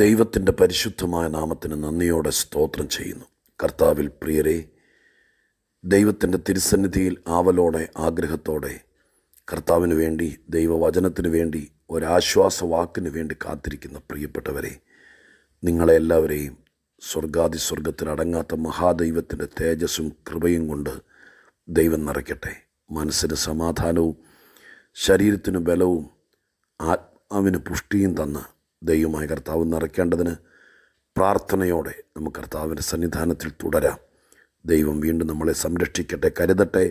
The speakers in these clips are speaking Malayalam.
ദൈവത്തിൻ്റെ പരിശുദ്ധമായ നാമത്തിന് നന്ദിയോടെ സ്തോത്രം ചെയ്യുന്നു കർത്താവിൽ പ്രിയരെ ദൈവത്തിൻ്റെ തിരുസന്നിധിയിൽ ആവലോടെ ആഗ്രഹത്തോടെ കർത്താവിന് വേണ്ടി ദൈവവചനത്തിന് വേണ്ടി ഒരാശ്വാസ വാക്കിന് വേണ്ടി കാത്തിരിക്കുന്ന പ്രിയപ്പെട്ടവരെ നിങ്ങളെ എല്ലാവരെയും സ്വർഗാതി സ്വർഗത്തിലടങ്ങാത്ത മഹാദൈവത്തിൻ്റെ തേജസ്സും കൃപയും കൊണ്ട് ദൈവം നിറയ്ക്കട്ടെ മനസ്സിന് സമാധാനവും ശരീരത്തിന് ബലവും ആത്മാവിന് പുഷ്ടിയും തന്ന ദൈവമായ കർത്താവ് നിറയ്ക്കേണ്ടതിന് പ്രാർത്ഥനയോടെ നമുക്ക് കർത്താവിൻ്റെ സന്നിധാനത്തിൽ തുടരാം ദൈവം വീണ്ടും നമ്മളെ സംരക്ഷിക്കട്ടെ കരുതട്ടെ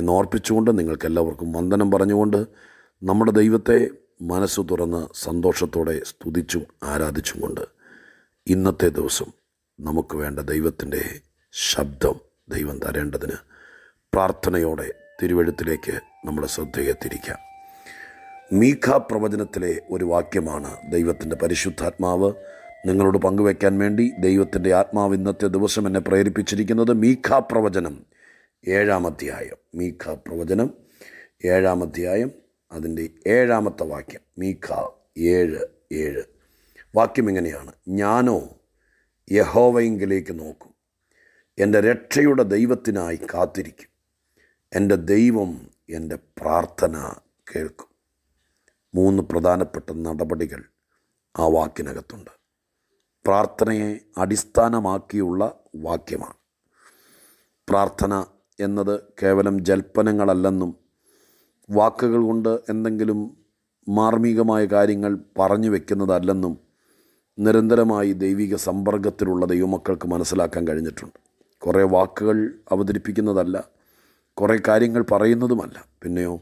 എന്നോർപ്പിച്ചുകൊണ്ട് നിങ്ങൾക്കെല്ലാവർക്കും വന്ദനം പറഞ്ഞുകൊണ്ട് നമ്മുടെ ദൈവത്തെ മനസ്സ് തുറന്ന് സന്തോഷത്തോടെ സ്തുതിച്ചും ആരാധിച്ചും കൊണ്ട് ഇന്നത്തെ ദിവസം നമുക്ക് വേണ്ട ദൈവത്തിൻ്റെ ശബ്ദം ദൈവം തരേണ്ടതിന് പ്രാർത്ഥനയോടെ തിരുവഴുത്തിലേക്ക് നമ്മുടെ ശ്രദ്ധയെ തിരിക്കാം മീഖ പ്രവചനത്തിലെ ഒരു വാക്യമാണ് ദൈവത്തിൻ്റെ പരിശുദ്ധാത്മാവ് നിങ്ങളോട് പങ്കുവയ്ക്കാൻ വേണ്ടി ദൈവത്തിൻ്റെ ആത്മാവ് ഇന്നത്തെ ദിവസം എന്നെ പ്രേരിപ്പിച്ചിരിക്കുന്നത് മീഖ പ്രവചനം ഏഴാമധ്യായം മീഖ പ്രവചനം ഏഴാമധ്യായം അതിൻ്റെ ഏഴാമത്തെ വാക്യം മീഖ ഏഴ് ഏഴ് വാക്യം ഇങ്ങനെയാണ് ഞാനോ യഹോവയെങ്കിലേക്ക് നോക്കും എൻ്റെ രക്ഷയുടെ ദൈവത്തിനായി കാത്തിരിക്കും എൻ്റെ ദൈവം എൻ്റെ പ്രാർത്ഥന കേൾക്കും മൂന്ന് പ്രധാനപ്പെട്ട നടപടികൾ ആ വാക്കിനകത്തുണ്ട് പ്രാർത്ഥനയെ അടിസ്ഥാനമാക്കിയുള്ള വാക്യമാണ് പ്രാർത്ഥന എന്നത് കേവലം ജൽപ്പനങ്ങളല്ലെന്നും വാക്കുകൾ കൊണ്ട് എന്തെങ്കിലും മാർമികമായ കാര്യങ്ങൾ പറഞ്ഞു വെക്കുന്നതല്ലെന്നും നിരന്തരമായി ദൈവിക സമ്പർക്കത്തിലുള്ള ദൈവമക്കൾക്ക് മനസ്സിലാക്കാൻ കഴിഞ്ഞിട്ടുണ്ട് കുറേ വാക്കുകൾ അവതരിപ്പിക്കുന്നതല്ല കുറേ കാര്യങ്ങൾ പറയുന്നതുമല്ല പിന്നെയോ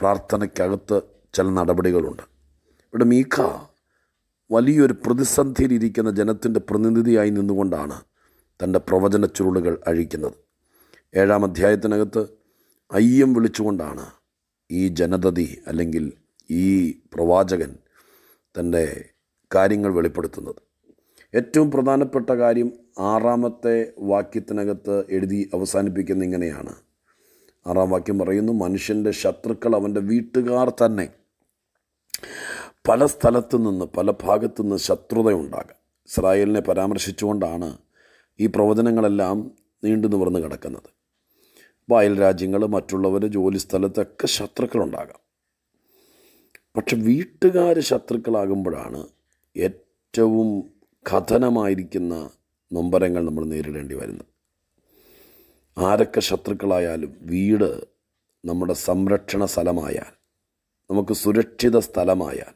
പ്രാർത്ഥനയ്ക്കകത്ത് ചില നടപടികളുണ്ട് ഇവിടെ മീഖ വലിയൊരു പ്രതിസന്ധിയിലിരിക്കുന്ന ജനത്തിൻ്റെ പ്രതിനിധിയായി നിന്നുകൊണ്ടാണ് തൻ്റെ പ്രവചന ചുരുളുകൾ അഴിക്കുന്നത് ഏഴാം അധ്യായത്തിനകത്ത് അയ്യം വിളിച്ചുകൊണ്ടാണ് ഈ ജനതതി അല്ലെങ്കിൽ ഈ പ്രവാചകൻ തൻ്റെ കാര്യങ്ങൾ വെളിപ്പെടുത്തുന്നത് ഏറ്റവും പ്രധാനപ്പെട്ട കാര്യം ആറാമത്തെ വാക്യത്തിനകത്ത് എഴുതി അവസാനിപ്പിക്കുന്ന ഇങ്ങനെയാണ് ആറാം വാക്യം പറയുന്നു മനുഷ്യൻ്റെ ശത്രുക്കൾ അവൻ്റെ വീട്ടുകാർ തന്നെ പല സ്ഥലത്തു നിന്ന് പല ഭാഗത്തു നിന്ന് ശത്രുതയുണ്ടാകാം ഇസ്രായേലിനെ പരാമർശിച്ചുകൊണ്ടാണ് ഈ പ്രവചനങ്ങളെല്ലാം നീണ്ടു നിവർന്ന് കിടക്കുന്നത് വായൽ രാജ്യങ്ങൾ മറ്റുള്ളവർ ജോലി സ്ഥലത്തൊക്കെ ശത്രുക്കളുണ്ടാകാം പക്ഷെ വീട്ടുകാർ ശത്രുക്കളാകുമ്പോഴാണ് ഏറ്റവും കഥനമായിരിക്കുന്ന നൊമ്പരങ്ങൾ നമ്മൾ നേരിടേണ്ടി വരുന്നത് ആരൊക്കെ ശത്രുക്കളായാലും വീട് നമ്മുടെ സംരക്ഷണ സ്ഥലമായാൽ നമുക്ക് സുരക്ഷിത സ്ഥലമായാൽ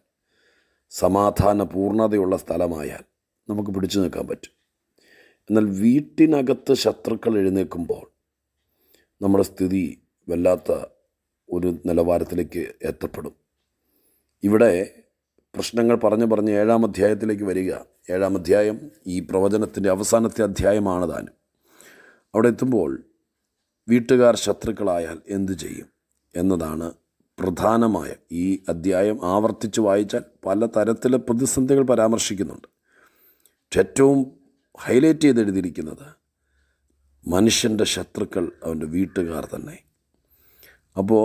സമാധാന പൂർണ്ണതയുള്ള സ്ഥലമായാൽ നമുക്ക് പിടിച്ചു നിൽക്കാൻ പറ്റും എന്നാൽ വീട്ടിനകത്ത് ശത്രുക്കൾ എഴുന്നേൽക്കുമ്പോൾ നമ്മുടെ സ്ഥിതി വല്ലാത്ത ഒരു നിലവാരത്തിലേക്ക് എത്തപ്പെടും ഇവിടെ പ്രശ്നങ്ങൾ പറഞ്ഞു പറഞ്ഞ് ഏഴാം അധ്യായത്തിലേക്ക് വരിക ഏഴാം അധ്യായം ഈ പ്രവചനത്തിൻ്റെ അവസാനത്തെ അധ്യായമാണ് താനും അവിടെ എത്തുമ്പോൾ വീട്ടുകാർ ശത്രുക്കളായാൽ എന്തു ചെയ്യും എന്നതാണ് പ്രധാനമായ ഈ അധ്യായം ആവർത്തിച്ച് വായിച്ചാൽ പല തരത്തിലെ പ്രതിസന്ധികൾ പരാമർശിക്കുന്നുണ്ട് ഏറ്റവും ഹൈലൈറ്റ് ചെയ്ത് എഴുതിയിരിക്കുന്നത് മനുഷ്യൻ്റെ ശത്രുക്കൾ അവൻ്റെ വീട്ടുകാർ തന്നെ അപ്പോൾ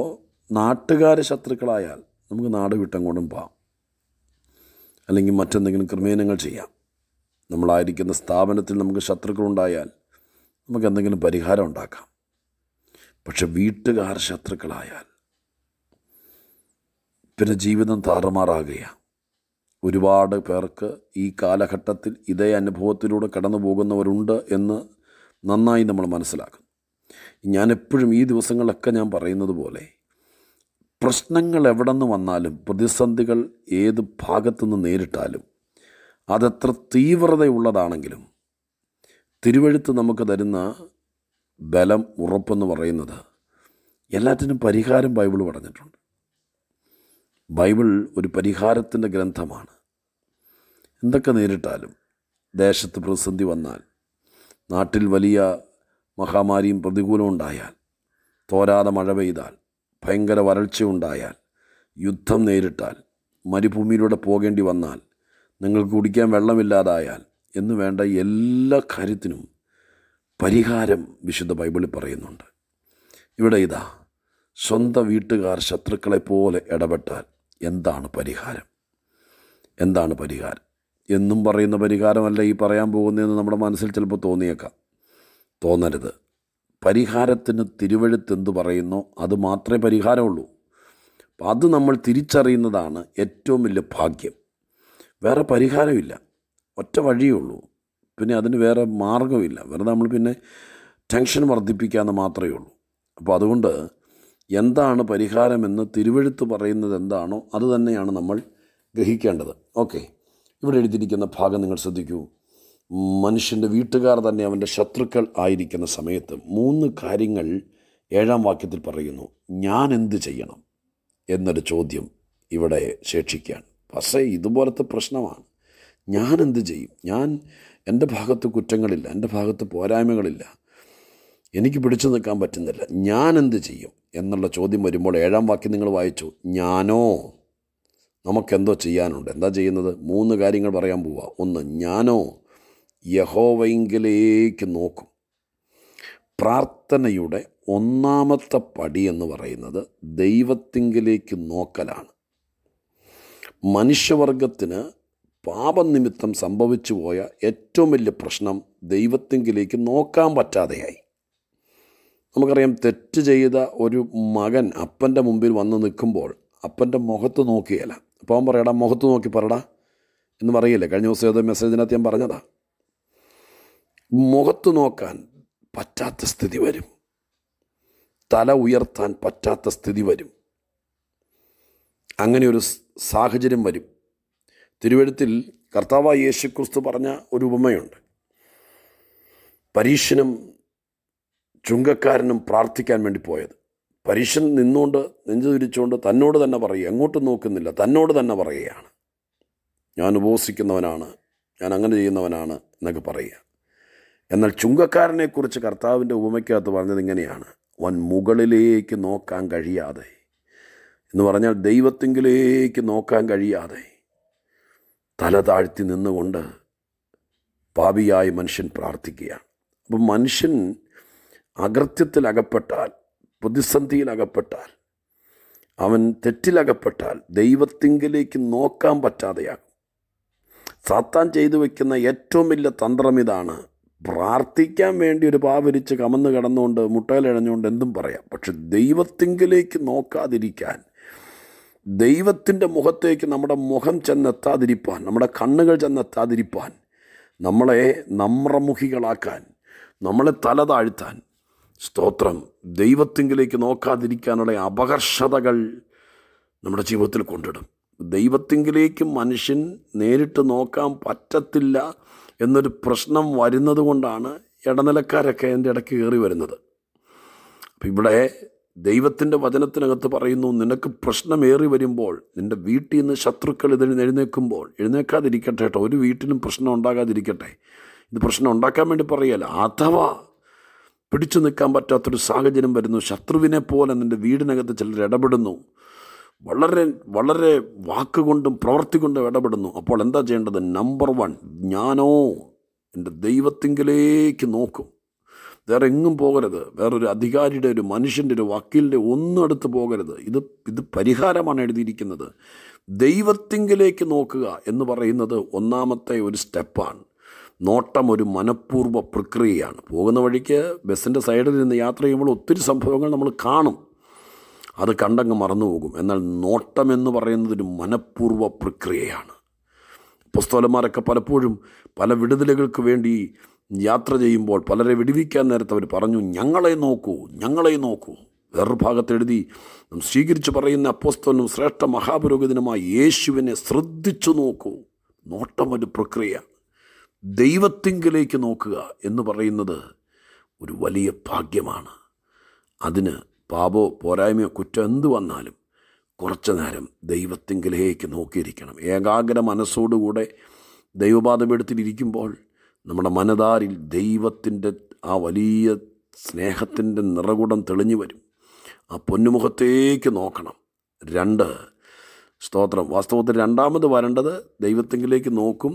നാട്ടുകാർ ശത്രുക്കളായാൽ നമുക്ക് നാട് വിട്ടങ്ങോട്ടും പോകാം അല്ലെങ്കിൽ മറ്റെന്തെങ്കിലും ക്രമീനങ്ങൾ ചെയ്യാം നമ്മളായിരിക്കുന്ന സ്ഥാപനത്തിൽ നമുക്ക് ശത്രുക്കളുണ്ടായാൽ നമുക്ക് എന്തെങ്കിലും പരിഹാരം ഉണ്ടാക്കാം പക്ഷെ വീട്ടുകാർ ശത്രുക്കളായാൽ പിന്നെ ജീവിതം താറുമാറാകുകയാണ് ഒരുപാട് പേർക്ക് ഈ കാലഘട്ടത്തിൽ ഇതേ അനുഭവത്തിലൂടെ കടന്നു പോകുന്നവരുണ്ട് എന്ന് നന്നായി നമ്മൾ മനസ്സിലാക്കുന്നു ഞാൻ എപ്പോഴും ഈ ദിവസങ്ങളൊക്കെ ഞാൻ പറയുന്നത് പോലെ പ്രശ്നങ്ങൾ എവിടെ നിന്ന് വന്നാലും പ്രതിസന്ധികൾ ഏത് ഭാഗത്തുനിന്ന് നേരിട്ടാലും അതെത്ര തീവ്രതയുള്ളതാണെങ്കിലും തിരുവഴുത്ത് നമുക്ക് തരുന്ന ബലം ഉറപ്പെന്ന് പറയുന്നത് എല്ലാറ്റിനും പരിഹാരം ബൈബിൾ പറഞ്ഞിട്ടുണ്ട് ബൈബിൾ ഒരു പരിഹാരത്തിൻ്റെ ഗ്രന്ഥമാണ് എന്തൊക്കെ നേരിട്ടാലും ദേശത്ത് പ്രതിസന്ധി വന്നാൽ നാട്ടിൽ വലിയ മഹാമാരിയും പ്രതികൂലം ഉണ്ടായാൽ തോരാതെ മഴ പെയ്താൽ ഭയങ്കര വരൾച്ചയുണ്ടായാൽ യുദ്ധം നേരിട്ടാൽ മരുഭൂമിയിലൂടെ പോകേണ്ടി വന്നാൽ നിങ്ങൾക്ക് കുടിക്കാൻ വെള്ളമില്ലാതായാൽ എന്ന് വേണ്ട എല്ലാ കാര്യത്തിനും പരിഹാരം വിശുദ്ധ ബൈബിളിൽ പറയുന്നുണ്ട് ഇവിടെ ഇതാ സ്വന്തം വീട്ടുകാർ ശത്രുക്കളെപ്പോലെ ഇടപെട്ടാൽ എന്താണ് പരിഹാരം എന്താണ് പരിഹാരം എന്നും പറയുന്ന പരിഹാരമല്ല ഈ പറയാൻ പോകുന്നതെന്ന് നമ്മുടെ മനസ്സിൽ ചിലപ്പോൾ തോന്നിയേക്കാം തോന്നരുത് പരിഹാരത്തിന് തിരുവഴുത്ത് എന്ത് പറയുന്നോ അത് മാത്രമേ പരിഹാരമുള്ളൂ അപ്പം അത് നമ്മൾ തിരിച്ചറിയുന്നതാണ് ഏറ്റവും വലിയ ഭാഗ്യം വേറെ പരിഹാരമില്ല ഒറ്റ വഴിയേ ഉള്ളൂ പിന്നെ അതിന് വേറെ മാർഗമില്ല വെറുതെ നമ്മൾ പിന്നെ ടെൻഷൻ വർദ്ധിപ്പിക്കാമെന്ന് മാത്രമേ ഉള്ളൂ അപ്പോൾ അതുകൊണ്ട് എന്താണ് പരിഹാരമെന്ന് തിരുവഴുത്ത് പറയുന്നത് എന്താണോ അത് തന്നെയാണ് നമ്മൾ ഗ്രഹിക്കേണ്ടത് ഓക്കെ ഇവിടെ എഴുതിയിരിക്കുന്ന ഭാഗം നിങ്ങൾ ശ്രദ്ധിക്കൂ മനുഷ്യൻ്റെ വീട്ടുകാർ തന്നെ അവൻ്റെ ശത്രുക്കൾ ആയിരിക്കുന്ന സമയത്ത് മൂന്ന് കാര്യങ്ങൾ ഏഴാം വാക്യത്തിൽ പറയുന്നു ഞാൻ എന്ത് ചെയ്യണം എന്നൊരു ചോദ്യം ഇവിടെ ശേഷിക്കുകയാണ് പക്ഷേ ഇതുപോലത്തെ പ്രശ്നമാണ് ഞാൻ എന്ത് ചെയ്യും ഞാൻ എൻ്റെ ഭാഗത്ത് കുറ്റങ്ങളില്ല എൻ്റെ ഭാഗത്ത് പോരായ്മകളില്ല എനിക്ക് പിടിച്ചു നിൽക്കാൻ പറ്റുന്നില്ല ഞാൻ എന്ത് ചെയ്യും എന്നുള്ള ചോദ്യം വരുമ്പോൾ ഏഴാം വാക്യം നിങ്ങൾ വായിച്ചു ഞാനോ നമുക്കെന്തോ ചെയ്യാനുണ്ട് എന്താ ചെയ്യുന്നത് മൂന്ന് കാര്യങ്ങൾ പറയാൻ പോവുക ഒന്ന് ഞാനോ യഹോവയെങ്കിലേക്ക് നോക്കും പ്രാർത്ഥനയുടെ ഒന്നാമത്തെ പടി എന്ന് പറയുന്നത് ദൈവത്തിങ്കിലേക്ക് നോക്കലാണ് മനുഷ്യവർഗത്തിന് പാപനിമിത്തം സംഭവിച്ചു പോയ ഏറ്റവും വലിയ പ്രശ്നം ദൈവത്തിങ്കിലേക്ക് നോക്കാൻ പറ്റാതെയായി നമുക്കറിയാം തെറ്റ് ചെയ്ത ഒരു മകൻ അപ്പൻ്റെ മുമ്പിൽ വന്ന് നിൽക്കുമ്പോൾ അപ്പൻ്റെ മുഖത്ത് നോക്കിയല്ല അപ്പം പറയടാ മുഖത്ത് നോക്കി പറടാ എന്ന് പറയില്ല കഴിഞ്ഞ ദിവസം ഏതോ മെസ്സേജിനകത്ത് ഞാൻ പറഞ്ഞതാ മുഖത്ത് നോക്കാൻ പറ്റാത്ത സ്ഥിതി വരും തല ഉയർത്താൻ പറ്റാത്ത സ്ഥിതി വരും അങ്ങനെ ഒരു സാഹചര്യം വരും തിരുവഴുത്തിൽ കർത്താവ് യേശു ക്രിസ്തു പറഞ്ഞ ഒരു ഉപമയുണ്ട് പരീക്ഷനും ചുങ്കക്കാരനും പ്രാർത്ഥിക്കാൻ വേണ്ടി പോയത് പരീക്ഷൻ നിന്നുകൊണ്ട് നെഞ്ചു തിരിച്ചുകൊണ്ട് തന്നോട് തന്നെ പറയുക എങ്ങോട്ടും നോക്കുന്നില്ല തന്നോട് തന്നെ പറയുകയാണ് ഞാൻ ഉപസിക്കുന്നവനാണ് ഞാൻ അങ്ങനെ ചെയ്യുന്നവനാണ് എന്നൊക്കെ പറയുക എന്നാൽ ചുങ്കക്കാരനെക്കുറിച്ച് കർത്താവിൻ്റെ ഉപമയ്ക്കകത്ത് പറഞ്ഞത് ഇങ്ങനെയാണ് വൻ മുകളിലേക്ക് നോക്കാൻ കഴിയാതെ എന്ന് പറഞ്ഞാൽ ദൈവത്തെങ്കിലേക്ക് നോക്കാൻ കഴിയാതെ തല താഴ്ത്തി നിന്നുകൊണ്ട് പാപിയായി മനുഷ്യൻ പ്രാർത്ഥിക്കുകയാണ് അപ്പം മനുഷ്യൻ അകൃത്യത്തിൽ അകപ്പെട്ടാൽ പ്രതിസന്ധിയിൽ അകപ്പെട്ടാൽ അവൻ തെറ്റിലകപ്പെട്ടാൽ ദൈവത്തിങ്കിലേക്ക് നോക്കാൻ പറ്റാതെയാകും സാത്താൻ ചെയ്തു വയ്ക്കുന്ന ഏറ്റവും വലിയ തന്ത്രം ഇതാണ് പ്രാർത്ഥിക്കാൻ വേണ്ടി ഒരു പാവരിച്ച് കമന്ന് കിടന്നുകൊണ്ട് മുട്ടയിലിഴഞ്ഞുകൊണ്ട് എന്തും പറയാം പക്ഷെ ദൈവത്തിങ്കിലേക്ക് നോക്കാതിരിക്കാൻ ദൈവത്തിൻ്റെ മുഖത്തേക്ക് നമ്മുടെ മുഖം ചെന്നെത്താതിരിപ്പാൻ നമ്മുടെ കണ്ണുകൾ ചെന്നെത്താതിരിപ്പാൻ നമ്മളെ നമ്രമുഖികളാക്കാൻ നമ്മളെ തല താഴ്ത്താൻ സ്തോത്രം ദൈവത്തിങ്കിലേക്ക് നോക്കാതിരിക്കാനുള്ള അപകർഷതകൾ നമ്മുടെ ജീവിതത്തിൽ കൊണ്ടിടും ദൈവത്തിങ്കിലേക്ക് മനുഷ്യൻ നേരിട്ട് നോക്കാൻ പറ്റത്തില്ല എന്നൊരു പ്രശ്നം വരുന്നത് കൊണ്ടാണ് ഇടനിലക്കാരൊക്കെ എൻ്റെ ഇടയ്ക്ക് കയറി വരുന്നത് അപ്പം ഇവിടെ ദൈവത്തിൻ്റെ വചനത്തിനകത്ത് പറയുന്നു നിനക്ക് പ്രശ്നമേറി വരുമ്പോൾ നിൻ്റെ വീട്ടിൽ നിന്ന് ശത്രുക്കൾ ഇതിൽ എഴുന്നേൽക്കുമ്പോൾ എഴുന്നേൽക്കാതിരിക്കട്ടെ കേട്ടോ ഒരു വീട്ടിലും പ്രശ്നം ഉണ്ടാകാതിരിക്കട്ടെ ഇത് പ്രശ്നം ഉണ്ടാക്കാൻ വേണ്ടി പറയല്ല അഥവാ പിടിച്ചു നിൽക്കാൻ പറ്റാത്തൊരു സാഹചര്യം വരുന്നു ശത്രുവിനെ പോലെ നിൻ്റെ വീടിനകത്ത് ചിലർ ഇടപെടുന്നു വളരെ വളരെ വാക്കുകൊണ്ടും പ്രവൃത്തി കൊണ്ടും ഇടപെടുന്നു അപ്പോൾ എന്താ ചെയ്യേണ്ടത് നമ്പർ വൺ ഞാനോ എൻ്റെ ദൈവത്തിങ്കിലേക്ക് നോക്കും വേറെ എങ്ങും പോകരുത് വേറൊരു അധികാരിയുടെ ഒരു മനുഷ്യൻ്റെ ഒരു വക്കീലിൻ്റെ ഒന്നും അടുത്ത് പോകരുത് ഇത് ഇത് പരിഹാരമാണ് എഴുതിയിരിക്കുന്നത് ദൈവത്തിങ്കിലേക്ക് നോക്കുക എന്ന് പറയുന്നത് ഒന്നാമത്തെ ഒരു സ്റ്റെപ്പാണ് നോട്ടം ഒരു മനഃപൂർവ്വ പ്രക്രിയയാണ് പോകുന്ന വഴിക്ക് ബസ്സിൻ്റെ സൈഡിൽ നിന്ന് യാത്ര ചെയ്യുമ്പോൾ ഒത്തിരി സംഭവങ്ങൾ നമ്മൾ കാണും അത് കണ്ടങ്ങ് മറന്നു പോകും എന്നാൽ നോട്ടം എന്ന് പറയുന്നത് ഒരു മനഃപൂർവ്വ പ്രക്രിയയാണ് പുസ്തകന്മാരൊക്കെ പലപ്പോഴും പല വിടുതലുകൾക്ക് വേണ്ടി യാത്ര ചെയ്യുമ്പോൾ പലരെ വിടുവിക്കാൻ നേരത്ത് അവർ പറഞ്ഞു ഞങ്ങളെ നോക്കൂ ഞങ്ങളെ നോക്കൂ വേറൊരു ഭാഗത്തെഴുതി സ്വീകരിച്ച് പറയുന്ന അപ്പോസ്തനും ശ്രേഷ്ഠ മഹാപുരോഹിതനുമായ യേശുവിനെ ശ്രദ്ധിച്ചു നോക്കൂ നോട്ടം ഒരു പ്രക്രിയയാണ് ദൈവത്തിങ്കിലേക്ക് നോക്കുക എന്ന് പറയുന്നത് ഒരു വലിയ ഭാഗ്യമാണ് അതിന് പാപോ പോരായ്മയോ കുറ്റം എന്ത് വന്നാലും കുറച്ച് നേരം ദൈവത്തിങ്കിലേക്ക് നോക്കിയിരിക്കണം ഏകാഗ്ര മനസ്സോടുകൂടെ ദൈവപാദപീഠത്തിലിരിക്കുമ്പോൾ നമ്മുടെ മനതാരിൽ ദൈവത്തിൻ്റെ ആ വലിയ സ്നേഹത്തിൻ്റെ നിറകുടം തെളിഞ്ഞു വരും ആ പൊന്നുമുഖത്തേക്ക് നോക്കണം രണ്ട് സ്തോത്രം വാസ്തവത്തിൽ രണ്ടാമത് വരേണ്ടത് ദൈവത്തെങ്കിലേക്ക് നോക്കും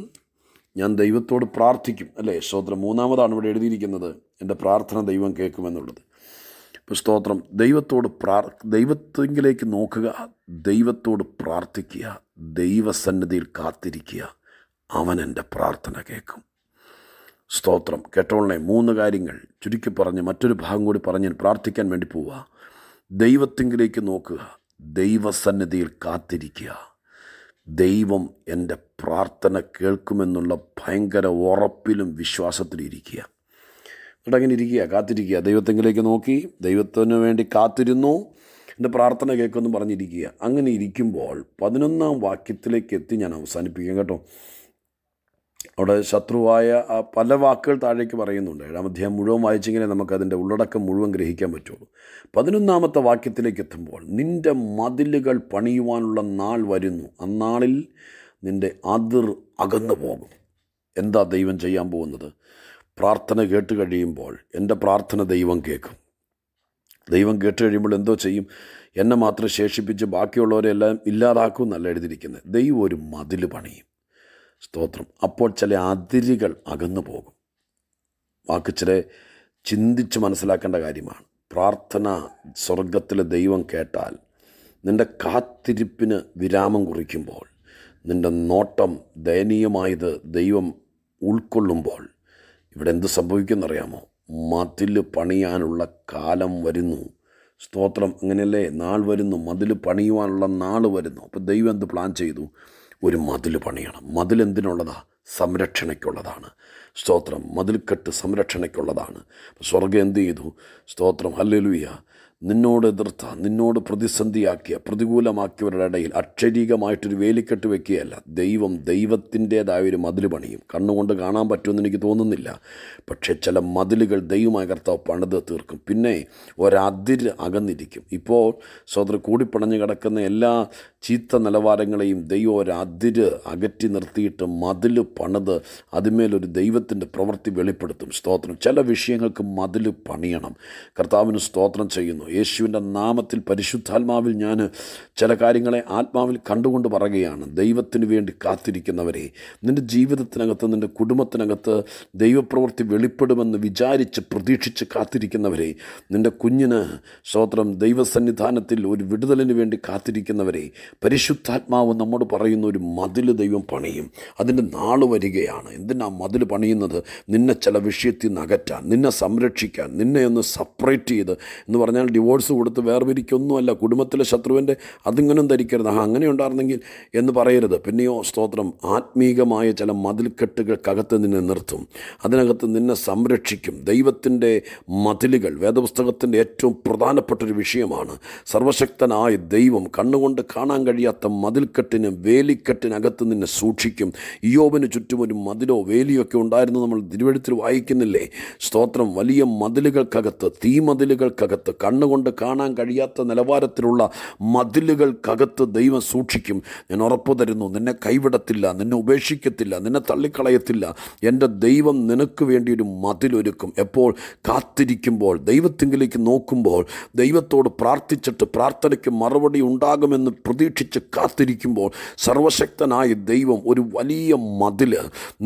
ഞാൻ ദൈവത്തോട് പ്രാർത്ഥിക്കും അല്ലേ സ്തോത്രം മൂന്നാമതാണ് ഇവിടെ എഴുതിയിരിക്കുന്നത് എൻ്റെ പ്രാർത്ഥന ദൈവം കേൾക്കുമെന്നുള്ളത് ഇപ്പോൾ സ്തോത്രം ദൈവത്തോട് പ്രാർ ദൈവത്തെങ്കിലേക്ക് നോക്കുക ദൈവത്തോട് പ്രാർത്ഥിക്കുക ദൈവസന്നിധിയിൽ കാത്തിരിക്കുക അവൻ എൻ്റെ പ്രാർത്ഥന കേൾക്കും സ്തോത്രം കേട്ടോളെ മൂന്ന് കാര്യങ്ങൾ ചുരുക്കി പറഞ്ഞ് മറ്റൊരു ഭാഗം കൂടി പറഞ്ഞ് പ്രാർത്ഥിക്കാൻ വേണ്ടി പോവുക ദൈവത്തെങ്കിലേക്ക് നോക്കുക ദൈവസന്നിധിയിൽ കാത്തിരിക്കുക ദൈവം എൻ്റെ പ്രാർത്ഥന കേൾക്കുമെന്നുള്ള ഭയങ്കര ഉറപ്പിലും വിശ്വാസത്തിലും ഇരിക്കുക എന്നിട്ട് അങ്ങനെ ഇരിക്കുക കാത്തിരിക്കുക ദൈവത്തെങ്കിലേക്ക് നോക്കി ദൈവത്തിന് വേണ്ടി കാത്തിരുന്നു എൻ്റെ പ്രാർത്ഥന കേൾക്കുമെന്ന് പറഞ്ഞിരിക്കുക അങ്ങനെ ഇരിക്കുമ്പോൾ പതിനൊന്നാം വാക്യത്തിലേക്ക് എത്തി ഞാൻ അവസാനിപ്പിക്കാം കേട്ടോ അവിടെ ശത്രുവായ ആ പല വാക്കുകൾ താഴേക്ക് പറയുന്നുണ്ട് ഏഴാം അധ്യായം മുഴുവൻ വായിച്ചെങ്കിലേ നമുക്കതിൻ്റെ ഉള്ളടക്കം മുഴുവൻ ഗ്രഹിക്കാൻ പറ്റുള്ളൂ പതിനൊന്നാമത്തെ വാക്യത്തിലേക്ക് എത്തുമ്പോൾ നിൻ്റെ മതിലുകൾ പണിയുവാനുള്ള നാൾ വരുന്നു അന്നാളിൽ നിൻ്റെ അതിർ അകന്നു പോകും എന്താ ദൈവം ചെയ്യാൻ പോകുന്നത് പ്രാർത്ഥന കേട്ട് കഴിയുമ്പോൾ എൻ്റെ പ്രാർത്ഥന ദൈവം കേൾക്കും ദൈവം കേട്ട് കഴിയുമ്പോൾ എന്തോ ചെയ്യും എന്നെ മാത്രം ശേഷിപ്പിച്ച് ബാക്കിയുള്ളവരെല്ലാം ഇല്ലാതാക്കും എന്നല്ല എഴുതിയിരിക്കുന്നത് ദൈവം ഒരു മതിൽ പണിയും സ്തോത്രം അപ്പോൾ ചില അതിരുകൾ അകന്നു പോകും വാക്ക് ചില ചിന്തിച്ച് മനസ്സിലാക്കേണ്ട കാര്യമാണ് പ്രാർത്ഥന സ്വർഗത്തിലെ ദൈവം കേട്ടാൽ നിൻ്റെ കാത്തിരിപ്പിന് വിരാമം കുറിക്കുമ്പോൾ നിൻ്റെ നോട്ടം ദയനീയമായത് ദൈവം ഉൾക്കൊള്ളുമ്പോൾ ഇവിടെ എന്ത് സംഭവിക്കുന്നറിയാമോ മതിൽ പണിയാനുള്ള കാലം വരുന്നു സ്തോത്രം അങ്ങനെയല്ലേ നാൾ വരുന്നു മതിൽ പണിയുവാനുള്ള നാൾ വരുന്നു അപ്പോൾ ദൈവം എന്ത് പ്ലാൻ ചെയ്തു ഒരു മതിൽ പണിയണം മതിൽ എന്തിനുള്ളതാ സംരക്ഷണയ്ക്കുള്ളതാണ് സ്തോത്രം മതിൽക്കെട്ട് സംരക്ഷണയ്ക്കുള്ളതാണ് സ്വർഗം എന്ത് ചെയ്തു സ്തോത്രം ഹല്ലലുയ്യ നിന്നോട് എതിർത്ത നിന്നോട് പ്രതിസന്ധിയാക്കിയ പ്രതികൂലമാക്കിയവരുടെ ഇടയിൽ അക്ഷരീകമായിട്ടൊരു വേലിക്കെട്ട് വെക്കുകയല്ല ദൈവം ദൈവത്തിൻ്റേതായ ഒരു മതിൽ പണിയും കണ്ണുകൊണ്ട് കാണാൻ പറ്റുമെന്ന് എനിക്ക് തോന്നുന്നില്ല പക്ഷേ ചില മതിലുകൾ ദൈവമായ കർത്താവ് പണിത് തീർക്കും പിന്നെ ഒരതിർ അകന്നിരിക്കും ഇപ്പോൾ സ്വതന്ത്ര കൂടിപ്പണഞ്ഞ് കിടക്കുന്ന എല്ലാ ചീത്ത നിലവാരങ്ങളെയും ദൈവം ഒരതിർ അകറ്റി നിർത്തിയിട്ട് മതിൽ പണിത് അതിന്മേലൊരു ദൈവത്തിൻ്റെ പ്രവൃത്തി വെളിപ്പെടുത്തും സ്തോത്രം ചില വിഷയങ്ങൾക്ക് മതിൽ പണിയണം കർത്താവിന് സ്തോത്രം ചെയ്യുന്നു യേശുവിൻ്റെ നാമത്തിൽ പരിശുദ്ധാത്മാവിൽ ഞാൻ ചില കാര്യങ്ങളെ ആത്മാവിൽ കണ്ടുകൊണ്ട് പറയുകയാണ് ദൈവത്തിന് വേണ്ടി കാത്തിരിക്കുന്നവരെ നിൻ്റെ ജീവിതത്തിനകത്ത് നിൻ്റെ കുടുംബത്തിനകത്ത് ദൈവപ്രവൃത്തി വെളിപ്പെടുമെന്ന് വിചാരിച്ച് പ്രതീക്ഷിച്ച് കാത്തിരിക്കുന്നവരെ നിൻ്റെ കുഞ്ഞിന് സ്വോത്രം ദൈവസന്നിധാനത്തിൽ ഒരു വിടുതലിന് വേണ്ടി കാത്തിരിക്കുന്നവരെ പരിശുദ്ധാത്മാവ് നമ്മോട് പറയുന്ന ഒരു മതിൽ ദൈവം പണിയും അതിൻ്റെ നാള് വരികയാണ് എന്തിനാ മതിൽ പണിയുന്നത് നിന്നെ ചില വിഷയത്തിൽ നിന്ന് അകറ്റാൻ നിന്നെ സംരക്ഷിക്കാൻ നിന്നെ ഒന്ന് സെപ്പറേറ്റ് ചെയ്ത് എന്ന് പറഞ്ഞാൽ ഡിവോഴ്സ് കൊടുത്ത് വേർപിരിക്കൊന്നുമല്ല കുടുംബത്തിലെ ശത്രുവിൻ്റെ അതിങ്ങനും ധരിക്കരുത് ആ അങ്ങനെ ഉണ്ടായിരുന്നെങ്കിൽ എന്ന് പറയരുത് പിന്നെയോ സ്തോത്രം ആത്മീകമായ ചില മതിൽക്കെട്ടുകൾക്കകത്ത് നിന്നെ നിർത്തും അതിനകത്ത് നിന്നെ സംരക്ഷിക്കും ദൈവത്തിൻ്റെ മതിലുകൾ വേദപുസ്തകത്തിൻ്റെ ഏറ്റവും പ്രധാനപ്പെട്ടൊരു വിഷയമാണ് സർവശക്തനായ ദൈവം കണ്ണുകൊണ്ട് കാണാൻ കഴിയാത്ത മതിൽക്കെട്ടിന് വേലിക്കെട്ടിനകത്ത് നിന്നെ സൂക്ഷിക്കും യോബിന് ചുറ്റും ഒരു മതിലോ വേലിയോ ഒക്കെ ഉണ്ടായിരുന്നു നമ്മൾ തിരുവഴുത്തിൽ വായിക്കുന്നില്ലേ സ്തോത്രം വലിയ മതിലുകൾക്കകത്ത് മതിലുകൾക്കകത്ത് കണ്ണുകൊണ്ട് കണ്ണുകൊണ്ട് കാണാൻ കഴിയാത്ത നിലവാരത്തിലുള്ള മതിലുകൾക്കകത്ത് ദൈവം സൂക്ഷിക്കും ഞാൻ ഉറപ്പു തരുന്നു നിന്നെ കൈവിടത്തില്ല നിന്നെ ഉപേക്ഷിക്കത്തില്ല നിന്നെ തള്ളിക്കളയത്തില്ല എൻ്റെ ദൈവം നിനക്ക് വേണ്ടി ഒരു മതിലൊരുക്കും എപ്പോൾ കാത്തിരിക്കുമ്പോൾ ദൈവത്തിങ്കിലേക്ക് നോക്കുമ്പോൾ ദൈവത്തോട് പ്രാർത്ഥിച്ചിട്ട് പ്രാർത്ഥനയ്ക്ക് മറുപടി ഉണ്ടാകുമെന്ന് പ്രതീക്ഷിച്ച് കാത്തിരിക്കുമ്പോൾ സർവശക്തനായ ദൈവം ഒരു വലിയ മതിൽ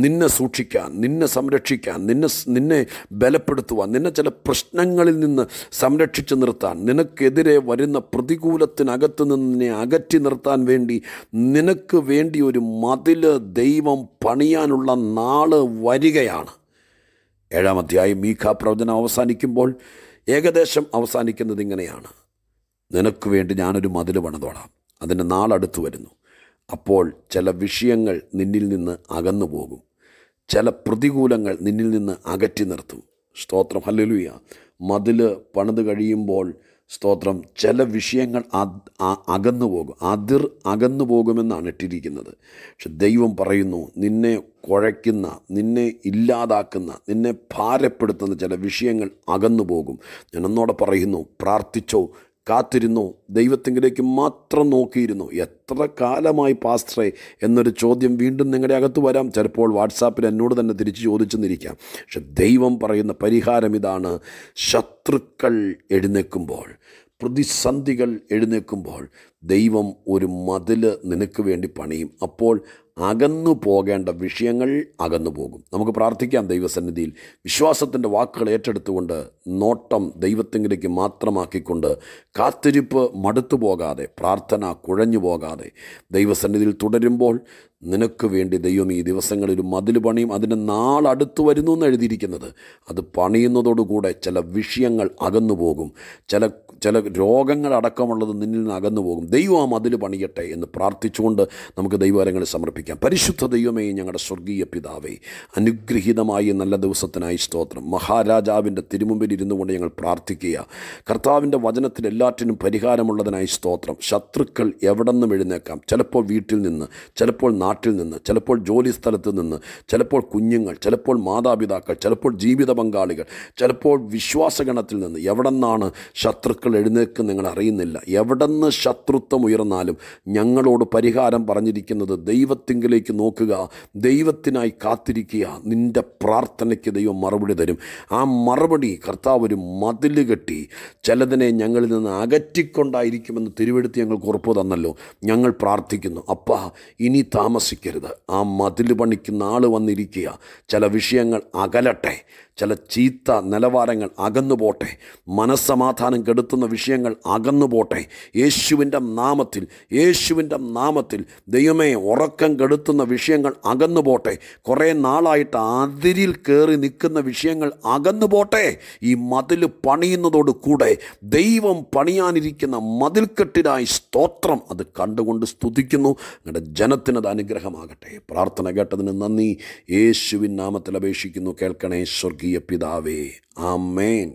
നിന്നെ സൂക്ഷിക്കാൻ നിന്നെ സംരക്ഷിക്കാൻ നിന്നെ നിന്നെ ബലപ്പെടുത്തുവാൻ നിന്നെ ചില പ്രശ്നങ്ങളിൽ നിന്ന് സംരക്ഷിച്ച് നിർത്താൻ നിർത്താൻ നിനക്കെതിരെ വരുന്ന പ്രതികൂലത്തിനകത്ത് നിന്ന് നിന്നെ അകറ്റി നിർത്താൻ വേണ്ടി നിനക്ക് വേണ്ടി ഒരു മതിൽ ദൈവം പണിയാനുള്ള നാള് വരികയാണ് ഏഴാം അധ്യായം മീഖ പ്രവചനം അവസാനിക്കുമ്പോൾ ഏകദേശം അവസാനിക്കുന്നത് ഇങ്ങനെയാണ് നിനക്ക് വേണ്ടി ഞാനൊരു മതിൽ പണിതോളാം അതിൻ്റെ നാളടുത്ത് വരുന്നു അപ്പോൾ ചില വിഷയങ്ങൾ നിന്നിൽ നിന്ന് അകന്നു പോകും ചില പ്രതികൂലങ്ങൾ നിന്നിൽ നിന്ന് അകറ്റി നിർത്തും സ്തോത്രം ഹല്ലുയ മതിൽ പണിത് കഴിയുമ്പോൾ സ്തോത്രം ചില വിഷയങ്ങൾ അകന്നു പോകും അതിർ അകന്നു പോകുമെന്നാണ് ഇട്ടിരിക്കുന്നത് പക്ഷെ ദൈവം പറയുന്നു നിന്നെ കുഴയ്ക്കുന്ന നിന്നെ ഇല്ലാതാക്കുന്ന നിന്നെ ഭാരപ്പെടുത്തുന്ന ചില വിഷയങ്ങൾ അകന്നു പോകും ഞാൻ പറയുന്നു പ്രാർത്ഥിച്ചോ കാത്തിരുന്നു ദൈവത്തിങ്കിലേക്ക് മാത്രം നോക്കിയിരുന്നു എത്ര കാലമായി പാസ്റ്ററെ എന്നൊരു ചോദ്യം വീണ്ടും നിങ്ങളുടെ അകത്ത് വരാം ചിലപ്പോൾ വാട്സാപ്പിൽ എന്നോട് തന്നെ തിരിച്ച് ചോദിച്ചെന്നിരിക്കാം പക്ഷെ ദൈവം പറയുന്ന പരിഹാരം ഇതാണ് ശത്രുക്കൾ എഴുന്നേൽക്കുമ്പോൾ പ്രതിസന്ധികൾ എഴുന്നേൽക്കുമ്പോൾ ദൈവം ഒരു മതിൽ നിനക്ക് വേണ്ടി പണിയും അപ്പോൾ അകന്നു പോകേണ്ട വിഷയങ്ങൾ അകന്നു പോകും നമുക്ക് പ്രാർത്ഥിക്കാം ദൈവസന്നിധിയിൽ വിശ്വാസത്തിൻ്റെ വാക്കുകൾ ഏറ്റെടുത്തുകൊണ്ട് നോട്ടം ദൈവത്തിങ്കിലേക്ക് മാത്രമാക്കിക്കൊണ്ട് കാത്തിരിപ്പ് മടുത്തു പോകാതെ പ്രാർത്ഥന കുഴഞ്ഞു പോകാതെ ദൈവസന്നിധിയിൽ തുടരുമ്പോൾ നിനക്ക് വേണ്ടി ദൈവം ഈ ദിവസങ്ങളിൽ മതിൽ പണിയും അതിൻ്റെ നാളടുത്തു വരുന്നു എന്ന് എഴുതിയിരിക്കുന്നത് അത് പണിയുന്നതോടുകൂടെ ചില വിഷയങ്ങൾ അകന്നു പോകും ചില ചില രോഗങ്ങളടക്കമുള്ളത് നിന്നിൽ നിന്ന് അകന്നു പോകും ദൈവം ആ മതിൽ പണിയട്ടെ എന്ന് പ്രാർത്ഥിച്ചുകൊണ്ട് നമുക്ക് ദൈവകരങ്ങൾ സമർപ്പിക്കാം പരിശുദ്ധ ദൈവമേ ഞങ്ങളുടെ സ്വർഗീയ പിതാവേ അനുഗ്രഹീതമായി നല്ല ദിവസത്തിനായി സ്തോത്രം മഹാരാജാവിൻ്റെ തിരുമുമ്പിൽ ഇരുന്നു കൊണ്ട് ഞങ്ങൾ പ്രാർത്ഥിക്കുക കർത്താവിൻ്റെ വചനത്തിൽ എല്ലാറ്റിനും പരിഹാരമുള്ളതിനായി സ്തോത്രം ശത്രുക്കൾ എവിടെ നിന്നും എഴുന്നേക്കാം ചിലപ്പോൾ വീട്ടിൽ നിന്ന് ചിലപ്പോൾ നാട്ടിൽ നിന്ന് ചിലപ്പോൾ ജോലി സ്ഥലത്ത് നിന്ന് ചിലപ്പോൾ കുഞ്ഞുങ്ങൾ ചിലപ്പോൾ മാതാപിതാക്കൾ ചിലപ്പോൾ ജീവിത പങ്കാളികൾ ചിലപ്പോൾ വിശ്വാസഗണത്തിൽ നിന്ന് എവിടെ നിന്നാണ് ശത്രുക്കൾ ശത്രുക്കൾ നിങ്ങൾ അറിയുന്നില്ല എവിടെന്ന് ശത്രുത്വം ഉയർന്നാലും ഞങ്ങളോട് പരിഹാരം പറഞ്ഞിരിക്കുന്നത് ദൈവത്തിങ്കിലേക്ക് നോക്കുക ദൈവത്തിനായി കാത്തിരിക്കുക നിൻ്റെ പ്രാർത്ഥനയ്ക്ക് ദൈവം മറുപടി തരും ആ മറുപടി കർത്താവ് ഒരു മതിൽ കെട്ടി ചിലതിനെ ഞങ്ങളിൽ നിന്ന് അകറ്റിക്കൊണ്ടായിരിക്കുമെന്ന് തിരുവെടുത്ത് ഞങ്ങൾക്ക് ഉറപ്പ് തന്നല്ലോ ഞങ്ങൾ പ്രാർത്ഥിക്കുന്നു അപ്പാ ഇനി താമസിക്കരുത് ആ മതിൽ പണിക്കുന്ന ആൾ വന്നിരിക്കുക ചില വിഷയങ്ങൾ അകലട്ടെ ചില ചീത്ത നിലവാരങ്ങൾ അകന്നു പോട്ടെ മനസ്സമാധാനം കെടുത്തുന്ന നടത്തുന്ന വിഷയങ്ങൾ അകന്നു പോട്ടെ യേശുവിൻ്റെ നാമത്തിൽ യേശുവിൻ്റെ നാമത്തിൽ ദൈവമേ ഉറക്കം കെടുത്തുന്ന വിഷയങ്ങൾ അകന്നു പോട്ടെ കുറേ നാളായിട്ട് അതിരിൽ കയറി നിൽക്കുന്ന വിഷയങ്ങൾ അകന്നു പോട്ടെ ഈ മതിൽ പണിയുന്നതോട് കൂടെ ദൈവം പണിയാനിരിക്കുന്ന മതിൽക്കെട്ടിനായി സ്തോത്രം അത് കണ്ടുകൊണ്ട് സ്തുതിക്കുന്നു നിങ്ങളുടെ ജനത്തിനത് അനുഗ്രഹമാകട്ടെ പ്രാർത്ഥന കേട്ടതിന് നന്ദി യേശുവിൻ നാമത്തിൽ അപേക്ഷിക്കുന്നു കേൾക്കണേ സ്വർഗീയ പിതാവേ ആമേൻ